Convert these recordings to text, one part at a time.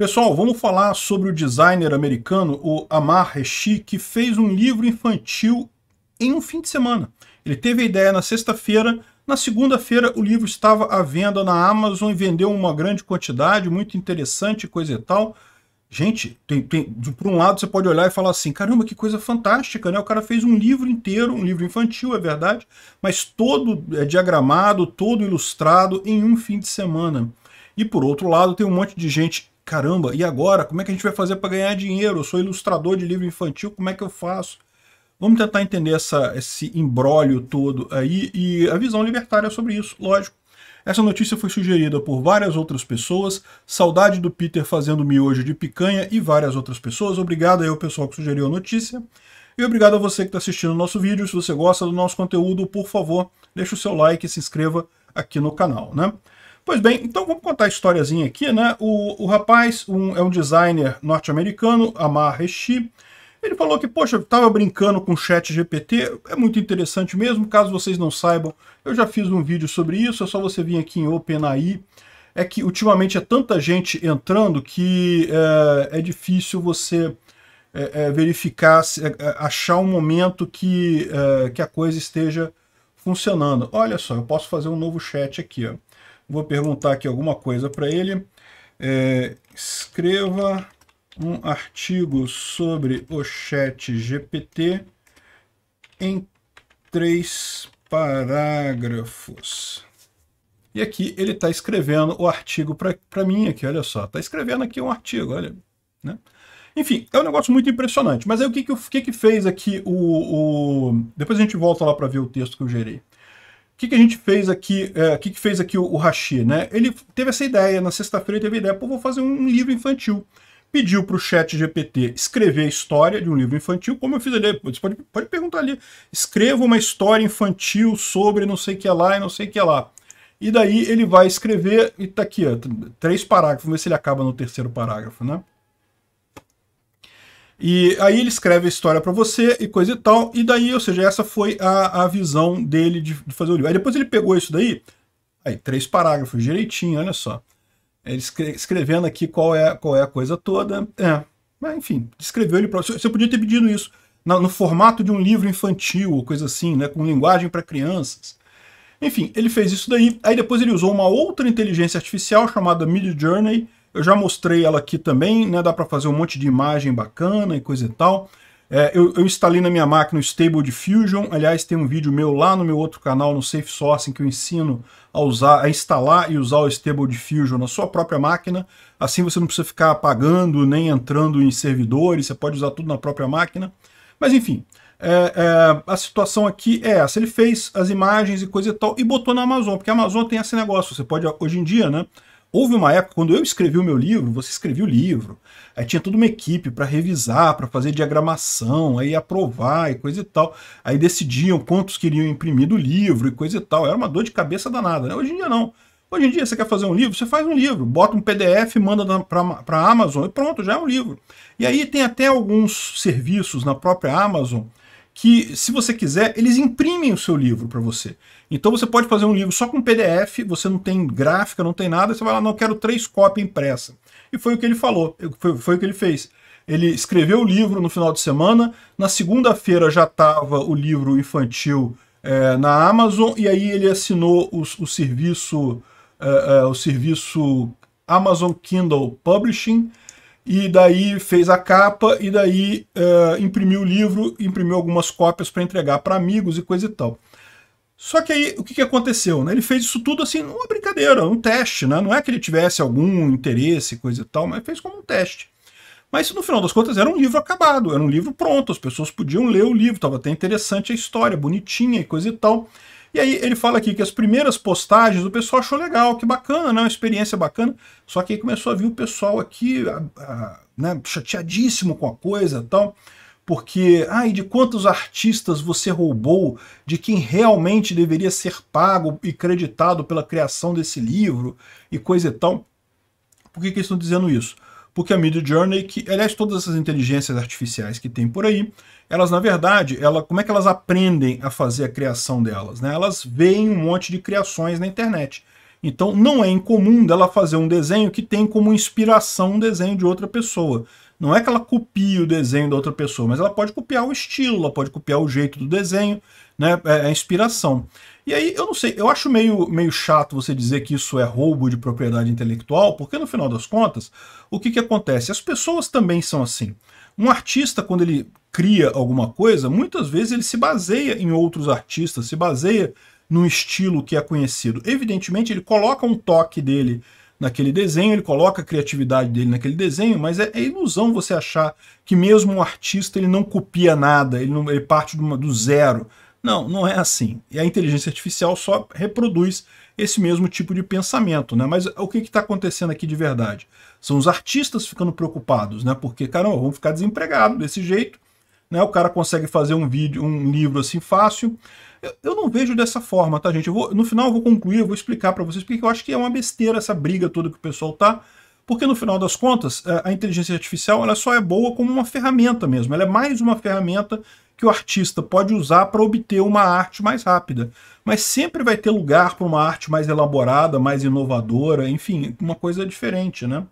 Pessoal, vamos falar sobre o designer americano, o Amar Rishi, que fez um livro infantil em um fim de semana. Ele teve a ideia na sexta-feira, na segunda-feira o livro estava à venda na Amazon e vendeu uma grande quantidade, muito interessante, coisa e tal. Gente, tem, tem, por um lado você pode olhar e falar assim, caramba, que coisa fantástica, né? O cara fez um livro inteiro, um livro infantil, é verdade, mas todo é diagramado, todo ilustrado em um fim de semana. E por outro lado, tem um monte de gente caramba, e agora? Como é que a gente vai fazer para ganhar dinheiro? Eu sou ilustrador de livro infantil, como é que eu faço? Vamos tentar entender essa, esse embrólio todo aí e a visão libertária é sobre isso, lógico. Essa notícia foi sugerida por várias outras pessoas, saudade do Peter fazendo miojo de picanha e várias outras pessoas. Obrigado aí ao pessoal que sugeriu a notícia. E obrigado a você que está assistindo o nosso vídeo. Se você gosta do nosso conteúdo, por favor, deixe o seu like e se inscreva aqui no canal. Né? Pois bem, então vamos contar a historiazinha aqui, né? O, o rapaz um, é um designer norte-americano, Amar Reshi. Ele falou que, poxa, eu estava brincando com o chat GPT, é muito interessante mesmo, caso vocês não saibam, eu já fiz um vídeo sobre isso, é só você vir aqui em OpenAI. É que ultimamente é tanta gente entrando que é, é difícil você é, é, verificar, achar um momento que, que a coisa esteja funcionando. Olha só, eu posso fazer um novo chat aqui. Ó. Vou perguntar aqui alguma coisa para ele. É, escreva um artigo sobre o chat GPT em três parágrafos. E aqui ele está escrevendo o artigo para mim aqui, olha só. Está escrevendo aqui um artigo, olha. Né? Enfim, é um negócio muito impressionante. Mas aí o que, que, que, que fez aqui o, o... Depois a gente volta lá para ver o texto que eu gerei que, que a gente fez aqui, o é, que, que fez aqui o, o Hashi, né? Ele teve essa ideia, na sexta-feira teve a ideia, pô, vou fazer um livro infantil. Pediu para o chat GPT escrever a história de um livro infantil, como eu fiz ali, você pode, pode perguntar ali, escreva uma história infantil sobre não sei o que é lá e não sei o que é lá. E daí ele vai escrever, e tá aqui, ó, três parágrafos, vamos ver se ele acaba no terceiro parágrafo, né? E aí ele escreve a história para você e coisa e tal. E daí, ou seja, essa foi a, a visão dele de, de fazer o livro. Aí depois ele pegou isso daí, aí três parágrafos direitinho, olha só. Ele escre escrevendo aqui qual é, qual é a coisa toda. É, mas enfim, descreveu ele para você. Você podia ter pedido isso no, no formato de um livro infantil ou coisa assim, né, com linguagem para crianças. Enfim, ele fez isso daí. Aí depois ele usou uma outra inteligência artificial chamada Mid Journey eu já mostrei ela aqui também, né? Dá para fazer um monte de imagem bacana e coisa e tal. É, eu, eu, instalei na minha máquina o Stable Diffusion. Aliás, tem um vídeo meu lá no meu outro canal, no Safe Sourcing, que eu ensino a usar, a instalar e usar o Stable Diffusion na sua própria máquina. Assim você não precisa ficar apagando nem entrando em servidores, você pode usar tudo na própria máquina. Mas enfim, é, é, a situação aqui é essa. Ele fez as imagens e coisa e tal e botou na Amazon, porque a Amazon tem esse negócio. Você pode, hoje em dia, né? Houve uma época, quando eu escrevi o meu livro, você escreveu o livro, aí tinha toda uma equipe para revisar, para fazer diagramação, aí aprovar e coisa e tal. Aí decidiam quantos queriam imprimir do livro e coisa e tal. Era uma dor de cabeça danada, né? Hoje em dia não. Hoje em dia você quer fazer um livro, você faz um livro, bota um PDF, manda para a Amazon e pronto, já é um livro. E aí tem até alguns serviços na própria Amazon que, se você quiser, eles imprimem o seu livro para você. Então você pode fazer um livro só com PDF, você não tem gráfica, não tem nada, você vai lá, não, quero três cópias impressa. E foi o que ele falou, foi, foi o que ele fez. Ele escreveu o livro no final de semana, na segunda-feira já estava o livro infantil é, na Amazon, e aí ele assinou o, o serviço, é, é, o serviço Amazon Kindle Publishing, e daí fez a capa, e daí uh, imprimiu o livro, imprimiu algumas cópias para entregar para amigos e coisa e tal. Só que aí, o que, que aconteceu? Né? Ele fez isso tudo assim, uma brincadeira, um teste, né? Não é que ele tivesse algum interesse, coisa e tal, mas fez como um teste. Mas no final das contas era um livro acabado, era um livro pronto, as pessoas podiam ler o livro, estava até interessante a história, bonitinha e coisa e tal. E aí ele fala aqui que as primeiras postagens o pessoal achou legal, que bacana, né? uma experiência bacana. Só que aí começou a vir o pessoal aqui a, a, né, chateadíssimo com a coisa e tal porque, ai, ah, de quantos artistas você roubou, de quem realmente deveria ser pago e creditado pela criação desse livro e coisa e tal. Por que, que eles estão dizendo isso? porque a Mid Journey, que, aliás, todas essas inteligências artificiais que tem por aí, elas, na verdade, ela, como é que elas aprendem a fazer a criação delas? Né? Elas veem um monte de criações na internet. Então não é incomum dela fazer um desenho que tem como inspiração um desenho de outra pessoa. Não é que ela copie o desenho da outra pessoa, mas ela pode copiar o estilo, ela pode copiar o jeito do desenho, né? É a é inspiração. E aí, eu não sei, eu acho meio, meio chato você dizer que isso é roubo de propriedade intelectual, porque no final das contas, o que, que acontece? As pessoas também são assim. Um artista, quando ele cria alguma coisa, muitas vezes ele se baseia em outros artistas, se baseia num estilo que é conhecido. Evidentemente, ele coloca um toque dele naquele desenho, ele coloca a criatividade dele naquele desenho, mas é, é ilusão você achar que mesmo um artista ele não copia nada, ele, não, ele parte do zero. Não, não é assim. E a inteligência artificial só reproduz esse mesmo tipo de pensamento, né? Mas o que está acontecendo aqui de verdade? São os artistas ficando preocupados, né? Porque, caramba, vão ficar desempregados desse jeito, né? O cara consegue fazer um vídeo, um livro assim fácil, eu, eu, não vejo dessa forma, tá, gente? Vou, no final eu vou concluir, eu vou explicar para vocês porque eu acho que é uma besteira essa briga toda que o pessoal tá. Porque no final das contas, é, a inteligência artificial ela só é boa como uma ferramenta mesmo. Ela é mais uma ferramenta que o artista pode usar para obter uma arte mais rápida. Mas sempre vai ter lugar para uma arte mais elaborada, mais inovadora, enfim, uma coisa diferente, né?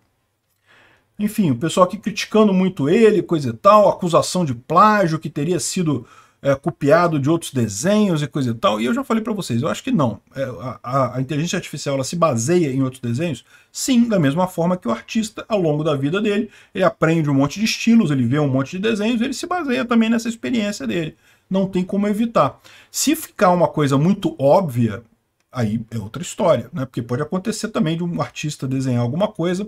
Enfim, o pessoal aqui criticando muito ele, coisa e tal, acusação de plágio que teria sido é, copiado de outros desenhos e coisa e tal. E eu já falei para vocês, eu acho que não. É, a, a, inteligência artificial ela se baseia em outros desenhos? Sim, da mesma forma que o artista, ao longo da vida dele, ele aprende um monte de estilos, ele vê um monte de desenhos, ele se baseia também nessa experiência dele. Não tem como evitar. Se ficar uma coisa muito óbvia, aí é outra história, né? Porque pode acontecer também de um artista desenhar alguma coisa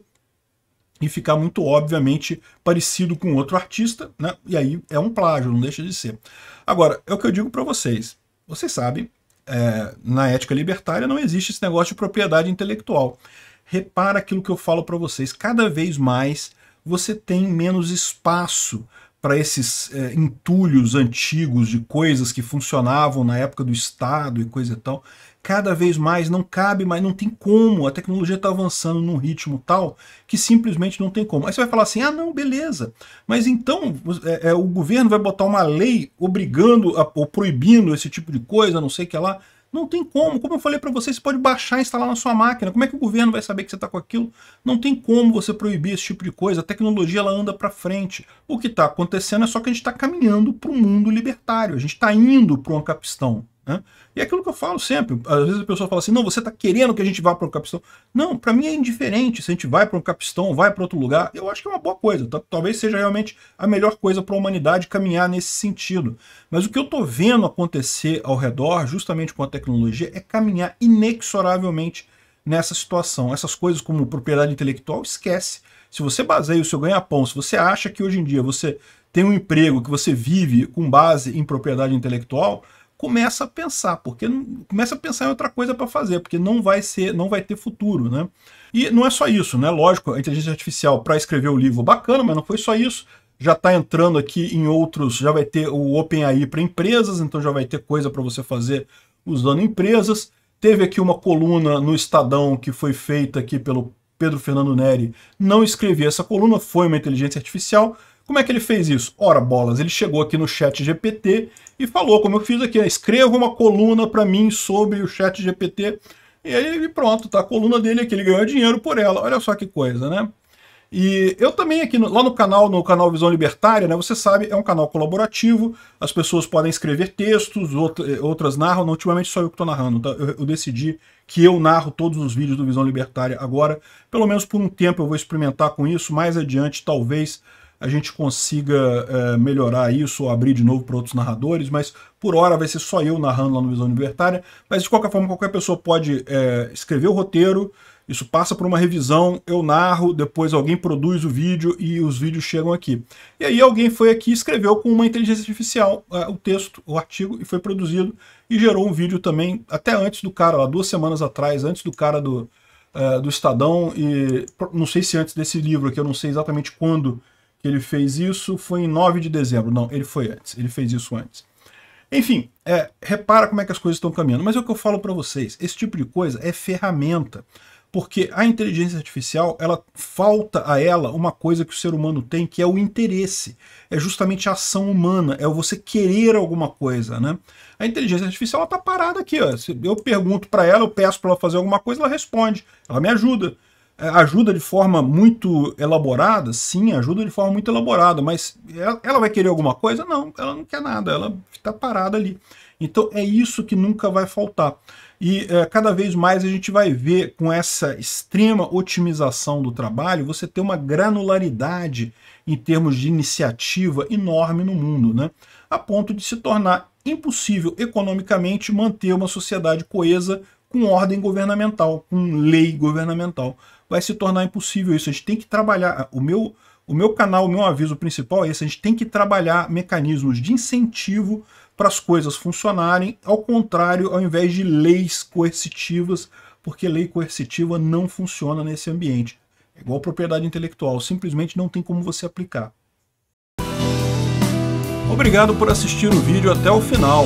e ficar muito obviamente parecido com outro artista, né? E aí é um plágio, não deixa de ser. Agora, é o que eu digo para vocês. Vocês sabem, é, na ética libertária não existe esse negócio de propriedade intelectual. Repara aquilo que eu falo para vocês. Cada vez mais você tem menos espaço para esses é, entulhos antigos de coisas que funcionavam na época do Estado e coisa e tal cada vez mais, não cabe mais, não tem como. A tecnologia está avançando num ritmo tal que simplesmente não tem como. Aí você vai falar assim: ah, não, beleza. Mas então é, é, o governo vai botar uma lei obrigando a, ou proibindo esse tipo de coisa, não sei o que lá. Não tem como. Como eu falei para você, você pode baixar e instalar na sua máquina. Como é que o governo vai saber que você está com aquilo? Não tem como você proibir esse tipo de coisa. A tecnologia ela anda para frente. O que está acontecendo é só que a gente está caminhando para um mundo libertário. A gente está indo para um capistão. Né? E é aquilo que eu falo sempre. Às vezes a pessoa fala assim: não, você está querendo que a gente vá para o capistão. Não, para mim é indiferente se a gente vai para o capistão vai para outro lugar. Eu acho que é uma boa coisa. Talvez seja realmente a melhor coisa para a humanidade caminhar nesse sentido. Mas o que eu estou vendo acontecer ao redor, justamente com a tecnologia, é caminhar inexoravelmente nessa situação. Essas coisas como propriedade intelectual, esquece. Se você baseia o seu ganha-pão, se você acha que hoje em dia você tem um emprego que você vive com base em propriedade intelectual, começa a pensar, porque começa a pensar em outra coisa para fazer, porque não vai ser, não vai ter futuro, né? E não é só isso, né? Lógico, a inteligência artificial para escrever o livro bacana, mas não foi só isso. Já está entrando aqui em outros, já vai ter o OpenAI para empresas, então já vai ter coisa para você fazer usando empresas. Teve aqui uma coluna no Estadão que foi feita aqui pelo Pedro Fernando Neri. Não escrevi essa coluna, foi uma inteligência artificial. Como é que ele fez isso? Ora, bolas, ele chegou aqui no chat GPT e falou, como eu fiz aqui, escreva uma coluna para mim sobre o chat GPT. E aí pronto, tá a coluna dele aqui, ele ganhou dinheiro por ela. Olha só que coisa, né? E eu também aqui, no, lá no canal, no canal Visão Libertária, né, você sabe, é um canal colaborativo, as pessoas podem escrever textos, eh, outras narram, não, ultimamente só eu que estou narrando, tá? eu, eu, decidi que eu narro todos os vídeos do Visão Libertária agora, pelo menos por um tempo eu vou experimentar com isso, mais adiante talvez a gente consiga é, melhorar isso ou abrir de novo para outros narradores, mas por hora vai ser só eu narrando lá no Visão Libertária. Mas de qualquer forma, qualquer pessoa pode é, escrever o roteiro, isso passa por uma revisão, eu narro, depois alguém produz o vídeo e os vídeos chegam aqui. E aí alguém foi aqui e escreveu com uma inteligência artificial eh, o texto, o artigo, e foi produzido e gerou um vídeo também, até antes do cara, lá duas semanas atrás, antes do cara do, do Estadão, e não sei se antes desse livro aqui, eu não sei exatamente quando que ele fez isso foi em 9 de dezembro. Não, ele foi antes, ele fez isso antes. Enfim, é, repara como é que as coisas estão caminhando. Mas é o que eu falo para vocês, esse tipo de coisa é ferramenta. Porque a inteligência artificial, ela falta a ela uma coisa que o ser humano tem, que é o interesse. É justamente a ação humana, é você querer alguma coisa, né? A inteligência artificial, ela tá parada aqui, ó. Eu pergunto para ela, eu peço para ela fazer alguma coisa, ela responde. Ela me ajuda. É, ajuda de forma muito elaborada? Sim, ajuda de forma muito elaborada, mas é, ela vai querer alguma coisa? Não, ela não quer nada, ela está parada ali. Então é isso que nunca vai faltar. E é, cada vez mais a gente vai ver com essa extrema otimização do trabalho, você ter uma granularidade em termos de iniciativa enorme no mundo, né? a ponto de se tornar impossível economicamente manter uma sociedade coesa com ordem governamental, com lei governamental vai se tornar impossível isso. A gente tem que trabalhar. O meu, o meu canal, o meu aviso principal é esse: a gente tem que trabalhar mecanismos de incentivo para as coisas funcionarem, ao contrário, ao invés de leis coercitivas, porque lei coercitiva não funciona nesse ambiente. É igual propriedade intelectual, simplesmente não tem como você aplicar. Obrigado por assistir o vídeo até o final.